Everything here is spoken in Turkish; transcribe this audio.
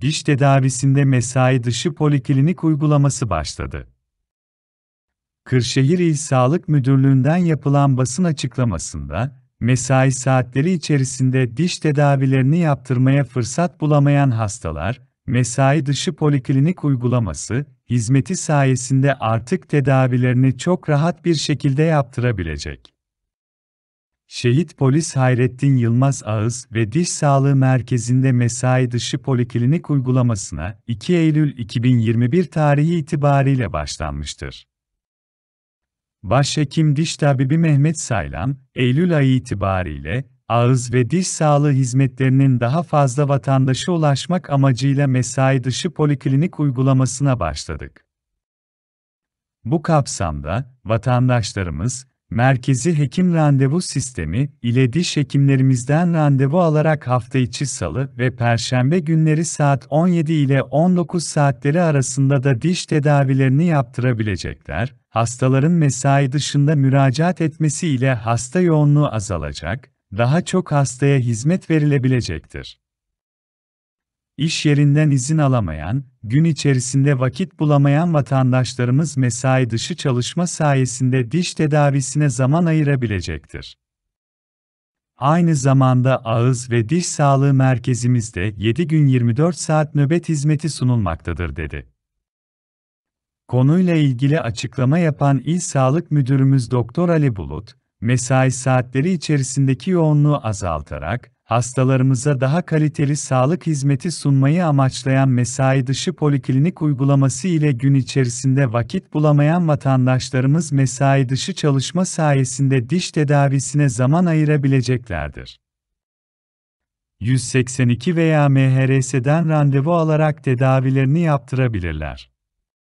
diş tedavisinde mesai dışı poliklinik uygulaması başladı. Kırşehir İl Sağlık Müdürlüğü'nden yapılan basın açıklamasında, mesai saatleri içerisinde diş tedavilerini yaptırmaya fırsat bulamayan hastalar, mesai dışı poliklinik uygulaması, hizmeti sayesinde artık tedavilerini çok rahat bir şekilde yaptırabilecek. Şehit polis Hayrettin Yılmaz Ağız ve Diş Sağlığı Merkezi'nde mesai dışı poliklinik uygulamasına 2 Eylül 2021 tarihi itibariyle başlanmıştır. Başhekim Diş Tabibi Mehmet Saylan, Eylül ayı itibariyle ağız ve diş sağlığı hizmetlerinin daha fazla vatandaşa ulaşmak amacıyla mesai dışı poliklinik uygulamasına başladık. Bu kapsamda, vatandaşlarımız, Merkezi Hekim Randevu Sistemi ile diş hekimlerimizden randevu alarak hafta içi salı ve perşembe günleri saat 17 ile 19 saatleri arasında da diş tedavilerini yaptırabilecekler. Hastaların mesai dışında müracaat etmesi ile hasta yoğunluğu azalacak, daha çok hastaya hizmet verilebilecektir. İş yerinden izin alamayan, gün içerisinde vakit bulamayan vatandaşlarımız mesai dışı çalışma sayesinde diş tedavisine zaman ayırabilecektir. Aynı zamanda ağız ve diş sağlığı merkezimizde 7 gün 24 saat nöbet hizmeti sunulmaktadır dedi. Konuyla ilgili açıklama yapan İl Sağlık Müdürümüz Doktor Ali Bulut, mesai saatleri içerisindeki yoğunluğu azaltarak, hastalarımıza daha kaliteli sağlık hizmeti sunmayı amaçlayan mesai dışı poliklinik uygulaması ile gün içerisinde vakit bulamayan vatandaşlarımız mesai dışı çalışma sayesinde diş tedavisine zaman ayırabileceklerdir. 182 veya MHRS'den randevu alarak tedavilerini yaptırabilirler.